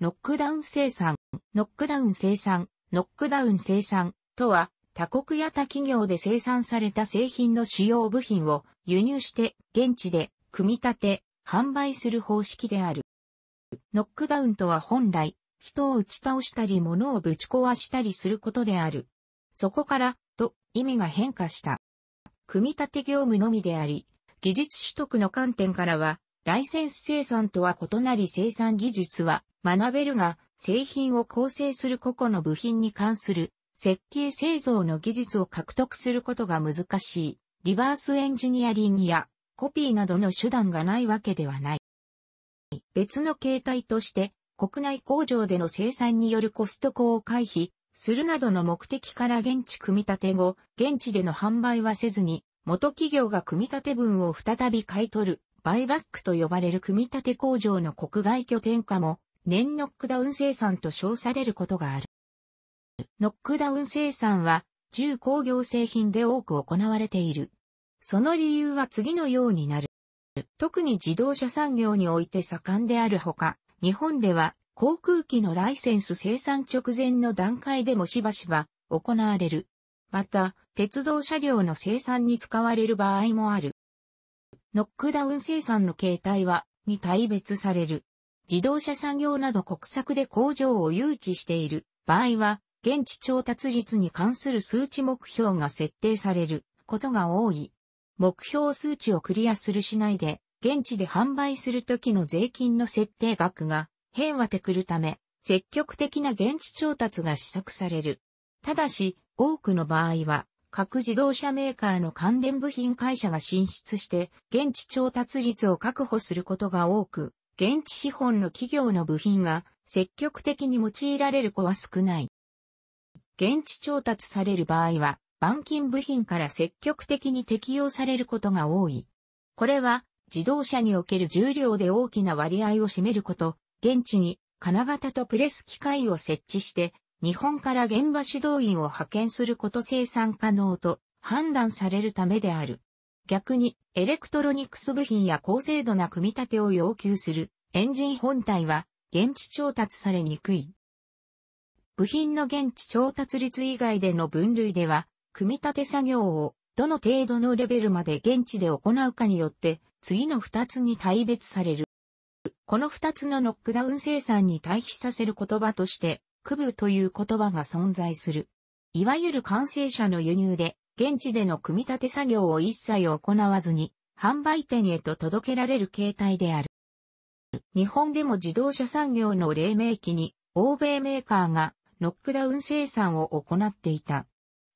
ノックダウン生産、ノックダウン生産、ノックダウン生産とは、他国や他企業で生産された製品の主要部品を輸入して現地で組み立て、販売する方式である。ノックダウンとは本来、人を打ち倒したり物をぶち壊したりすることである。そこから、と意味が変化した。組み立て業務のみであり、技術取得の観点からは、ライセンス生産とは異なり生産技術は学べるが、製品を構成する個々の部品に関する設計製造の技術を獲得することが難しい、リバースエンジニアリングやコピーなどの手段がないわけではない。別の形態として、国内工場での生産によるコストコを回避するなどの目的から現地組み立て後、現地での販売はせずに、元企業が組み立て分を再び買い取る、バイバックと呼ばれる組み立て工場の国外拠点化も年ノックダウン生産と称されることがある。ノックダウン生産は、重工業製品で多く行われている。その理由は次のようになる。特に自動車産業において盛んであるほか、日本では航空機のライセンス生産直前の段階でもしばしば行われる。また、鉄道車両の生産に使われる場合もある。ノックダウン生産の形態は、に大別される。自動車産業など国策で工場を誘致している場合は、現地調達率に関する数値目標が設定されることが多い。目標数値をクリアするしないで、現地で販売するときの税金の設定額が変ってくるため、積極的な現地調達が試作される。ただし、多くの場合は、各自動車メーカーの関連部品会社が進出して、現地調達率を確保することが多く、現地資本の企業の部品が積極的に用いられる子は少ない。現地調達される場合は、板金部品から積極的に適用されることが多い。これは、自動車における重量で大きな割合を占めること、現地に金型とプレス機械を設置して、日本から現場指導員を派遣すること生産可能と判断されるためである。逆に、エレクトロニクス部品や高精度な組み立てを要求するエンジン本体は現地調達されにくい。部品の現地調達率以外での分類では、組み立て作業をどの程度のレベルまで現地で行うかによって、次の2つに大別される。この2つのノックダウン生産に対比させる言葉として、区部という言葉が存在する。いわゆる完成車の輸入で、現地での組み立て作業を一切行わずに、販売店へと届けられる形態である。日本でも自動車産業の黎明期に、欧米メーカーがノックダウン生産を行っていた。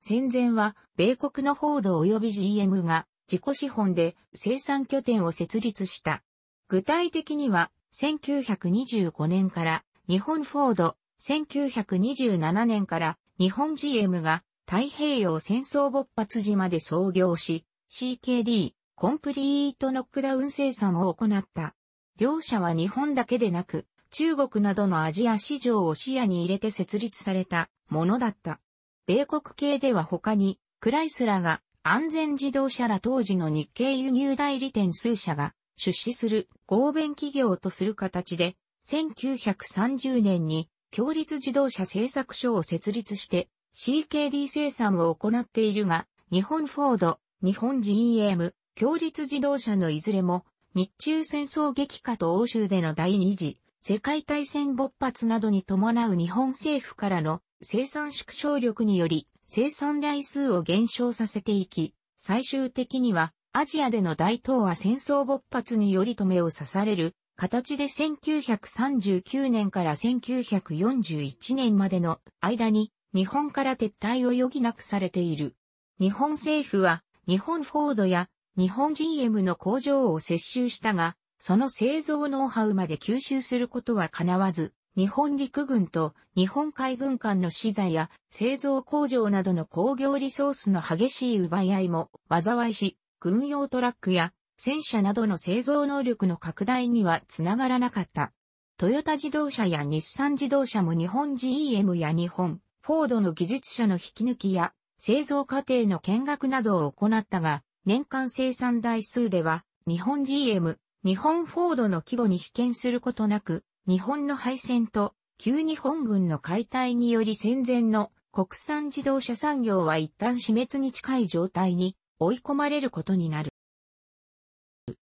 戦前は、米国のフォード及び GM が自己資本で生産拠点を設立した。具体的には、1925年から日本フォード、1927年から日本 GM が太平洋戦争勃発時まで創業し、CKD、コンプリートノックダウン生産を行った。両社は日本だけでなく、中国などのアジア市場を視野に入れて設立されたものだった。米国系では他に、クライスラが安全自動車ら当時の日系輸入代理店数社が出資する合弁企業とする形で、1930年に共立自動車製作所を設立して CKD 生産を行っているが、日本フォード、日本 GM、共立自動車のいずれも日中戦争激化と欧州での第二次世界大戦勃発などに伴う日本政府からの生産縮小力により生産台数を減少させていき、最終的にはアジアでの大東亜戦争勃発により止めを刺される形で1939年から1941年までの間に日本から撤退を余儀なくされている。日本政府は日本フォードや日本 GM の工場を接収したが、その製造ノウハウまで吸収することは叶わず、日本陸軍と日本海軍間の資材や製造工場などの工業リソースの激しい奪い合いも災いし、軍用トラックや戦車などの製造能力の拡大にはつながらなかった。トヨタ自動車や日産自動車も日本 GM や日本、フォードの技術者の引き抜きや製造過程の見学などを行ったが、年間生産台数では、日本 GM、日本フォードの規模に比見することなく、日本の敗戦と、旧日本軍の解体により戦前の国産自動車産業は一旦死滅に近い状態に追い込まれることになる。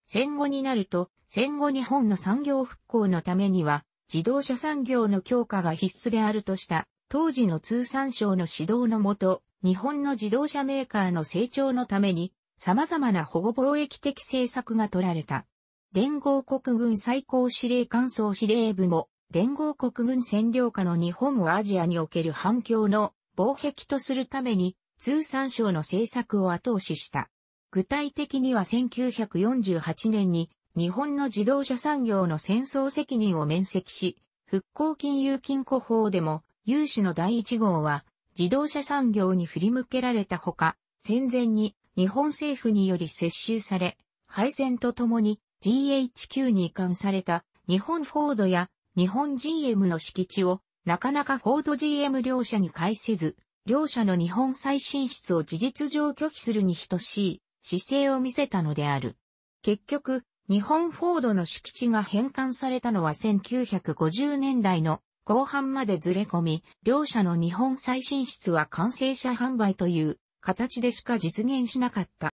戦後になると、戦後日本の産業復興のためには、自動車産業の強化が必須であるとした、当時の通産省の指導のもと、日本の自動車メーカーの成長のために、様々な保護貿易的政策が取られた。連合国軍最高司令官総司令部も、連合国軍占領下の日本をアジアにおける反響の防壁とするために、通産省の政策を後押しした。具体的には1948年に、日本の自動車産業の戦争責任を免責し、復興金融金庫法でも、融資の第一号は、自動車産業に振り向けられたほか、戦前に日本政府により接収され、配線とともに GHQ に移管された日本フォードや日本 GM の敷地をなかなかフォード GM 両社に介せず、両社の日本再進出を事実上拒否するに等しい姿勢を見せたのである。結局、日本フォードの敷地が返還されたのは1950年代の後半までずれ込み、両社の日本再進出は完成車販売という形でしか実現しなかった。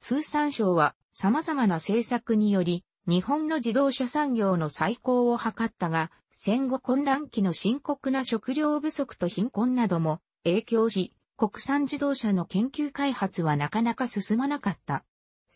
通産省は様々な政策により、日本の自動車産業の再興を図ったが、戦後混乱期の深刻な食料不足と貧困なども影響し、国産自動車の研究開発はなかなか進まなかった。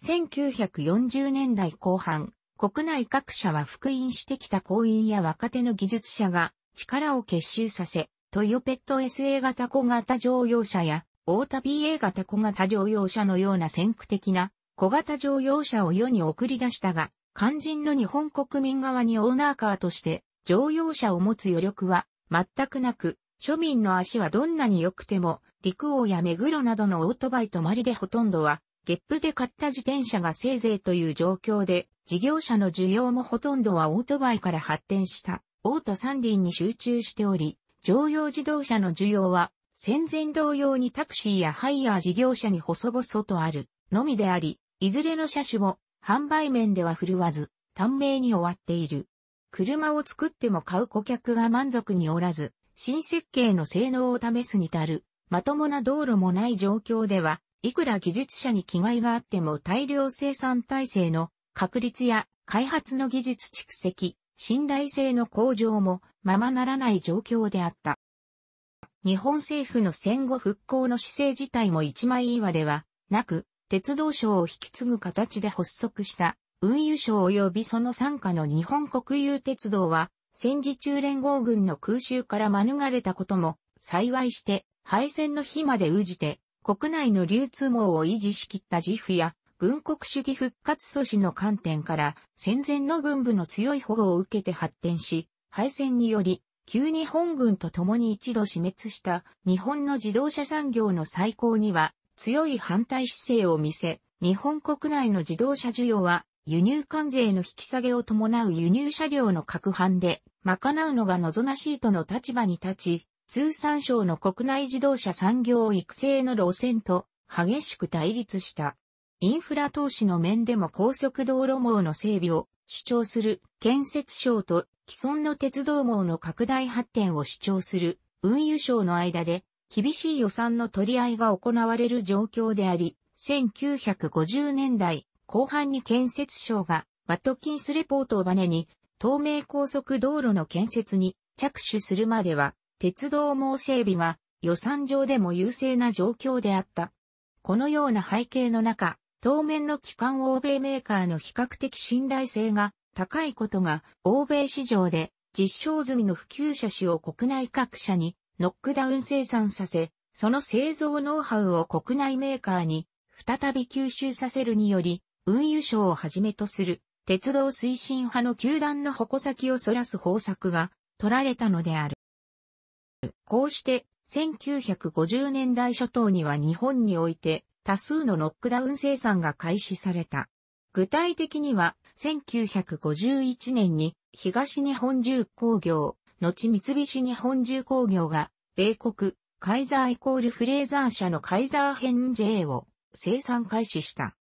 1940年代後半、国内各社は復員してきた工員や若手の技術者が力を結集させ、トヨペット SA 型小型乗用車や大田 BA 型小型乗用車のような先駆的な小型乗用車を世に送り出したが、肝心の日本国民側にオーナーカーとして乗用車を持つ余力は全くなく、庶民の足はどんなに良くても、陸王や目黒などのオートバイとまりでほとんどは、ゲップで買った自転車がせいぜいという状況で、事業者の需要もほとんどはオートバイから発展した、オート三輪に集中しており、乗用自動車の需要は戦前同様にタクシーやハイヤー事業者に細々とあるのみであり、いずれの車種も販売面では振るわず、短命に終わっている。車を作っても買う顧客が満足におらず、新設計の性能を試すに至る、まともな道路もない状況では、いくら技術者に気概があっても大量生産体制の確立や開発の技術蓄積、信頼性の向上もままならない状況であった。日本政府の戦後復興の姿勢自体も一枚岩ではなく、鉄道省を引き継ぐ形で発足した運輸省及びその参加の日本国有鉄道は、戦時中連合軍の空襲から免れたことも、幸いして、敗戦の日までうじて、国内の流通網を維持しきった自負や、軍国主義復活阻止の観点から、戦前の軍部の強い保護を受けて発展し、敗戦により、旧日本軍と共に一度死滅した日本の自動車産業の再興には強い反対姿勢を見せ、日本国内の自動車需要は輸入関税の引き下げを伴う輸入車両の拡販で賄うのが望ましいとの立場に立ち、通産省の国内自動車産業育成の路線と激しく対立した。インフラ投資の面でも高速道路網の整備を主張する建設省と既存の鉄道網の拡大発展を主張する運輸省の間で厳しい予算の取り合いが行われる状況であり、1950年代後半に建設省がワトキンスレポートをバネに東名高速道路の建設に着手するまでは鉄道網整備が予算上でも優勢な状況であった。このような背景の中、当面の機関欧米メーカーの比較的信頼性が高いことが欧米市場で実証済みの普及車種を国内各社にノックダウン生産させ、その製造ノウハウを国内メーカーに再び吸収させるにより、運輸省をはじめとする鉄道推進派の球団の矛先を逸らす方策が取られたのである。こうして1950年代初頭には日本において多数のノックダウン生産が開始された。具体的には1951年に東日本重工業、後三菱日本重工業が、米国、カイザーイコールフレーザー社のカイザー編 J を生産開始した。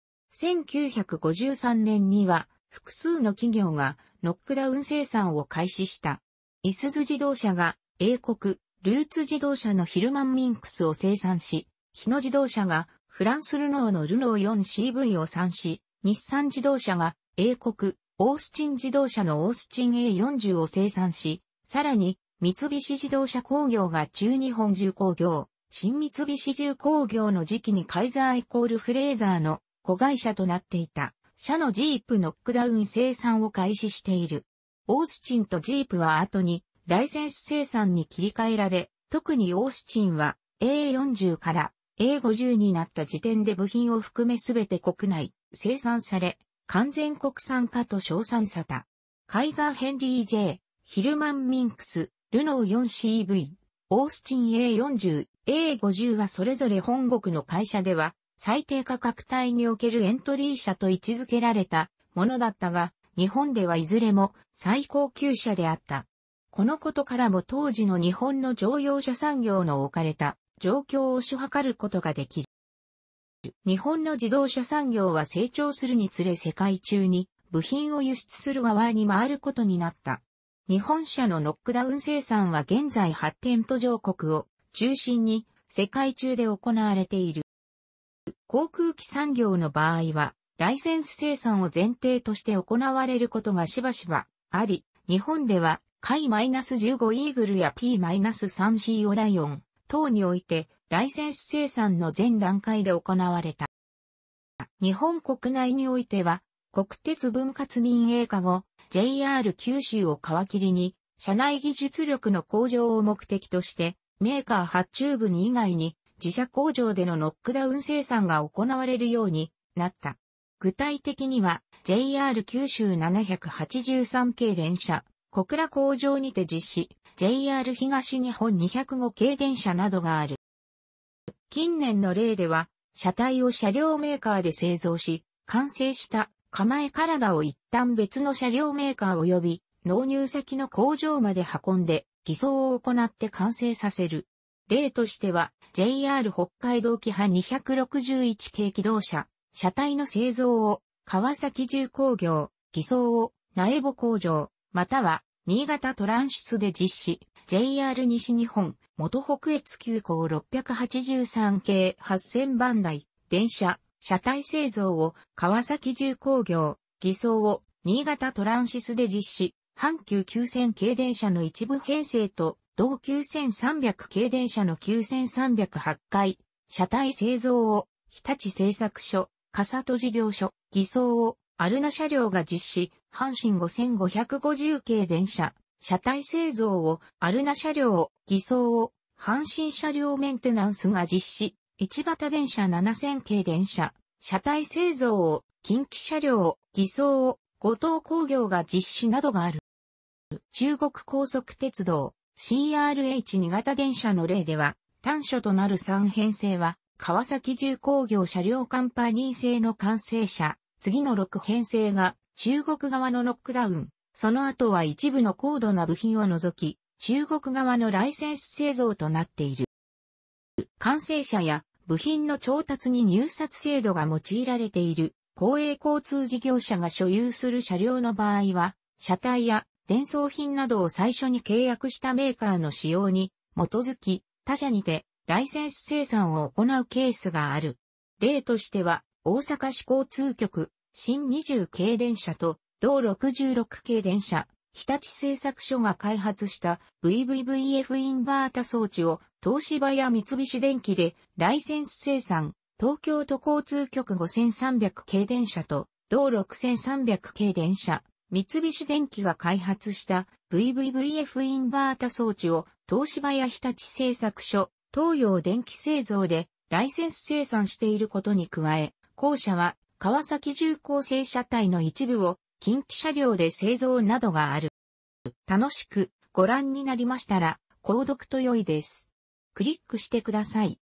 1953年には複数の企業がノックダウン生産を開始した。イスズ自動車が英国、ルーツ自動車のヒルマンミンクスを生産し、日野自動車がフランスルノーのルノー 4CV を産し、日産自動車が英国、オースチン自動車のオースチン A40 を生産し、さらに、三菱自動車工業が中日本重工業、新三菱重工業の時期にカイザーイコールフレーザーの子会社となっていた、社のジープノックダウン生産を開始している。オースチンとジープは後に、ライセンス生産に切り替えられ、特にオースチンは A40 から A50 になった時点で部品を含めすべて国内生産され、完全国産化と賞賛さた。カイザー・ヘンリー・ J、ヒルマン・ミンクス、ルノー 4CV、オースチン A40、A50 はそれぞれ本国の会社では、最低価格帯におけるエントリー車と位置づけられたものだったが、日本ではいずれも最高級車であった。このことからも当時の日本の乗用車産業の置かれた状況を主図ることができる。日本の自動車産業は成長するにつれ世界中に部品を輸出する側に回ることになった。日本車のノックダウン生産は現在発展途上国を中心に世界中で行われている。航空機産業の場合は、ライセンス生産を前提として行われることがしばしばあり、日本では、海 -15 イーグルや P-3C オライオン等において、ライセンス生産の全段階で行われた。日本国内においては、国鉄分割民営化後、JR 九州を皮切りに、社内技術力の向上を目的として、メーカー発注部に以外に、自社工場でのノックダウン生産が行われるようになった。具体的には、JR 九州783系電車、小倉工場にて実施、JR 東日本205系電車などがある。近年の例では、車体を車両メーカーで製造し、完成した構え体を一旦別の車両メーカー及び納入先の工場まで運んで偽装を行って完成させる。例としては JR 北海道機派261系機動車、車体の製造を川崎重工業、偽装を苗穂工場、または新潟トランシスで実施、JR 西日本、元北越急行683系8000番台、電車、車体製造を川崎重工業、偽装を新潟トランシスで実施、阪急9000系電車の一部編成と同9300系電車の9308回、車体製造を日立製作所、笠戸事業所、偽装をアルナ車両が実施、阪神5550系電車、車体製造を、アルナ車両、偽装を、阪神車両メンテナンスが実施、一畑電車7000系電車、車体製造を、近畿車両、偽装を、後藤工業が実施などがある。中国高速鉄道 CRH 2型電車の例では、端所となる3編成は、川崎重工業車両カンパニー製の完成車、次の6編成が中国側のノックダウン、その後は一部の高度な部品を除き、中国側のライセンス製造となっている。完成車や部品の調達に入札制度が用いられている公営交通事業者が所有する車両の場合は、車体や伝送品などを最初に契約したメーカーの使用に基づき、他社にてライセンス生産を行うケースがある。例としては、大阪市交通局、新20系電車と同66系電車、日立製作所が開発した VVVF インバータ装置を東芝や三菱電機でライセンス生産、東京都交通局5300系電車と同6300系電車、三菱電機が開発した VVVF インバータ装置を東芝や日立製作所、東洋電機製造でライセンス生産していることに加え、後者は川崎重工製車体の一部を近畿車両で製造などがある。楽しくご覧になりましたら、購読と良いです。クリックしてください。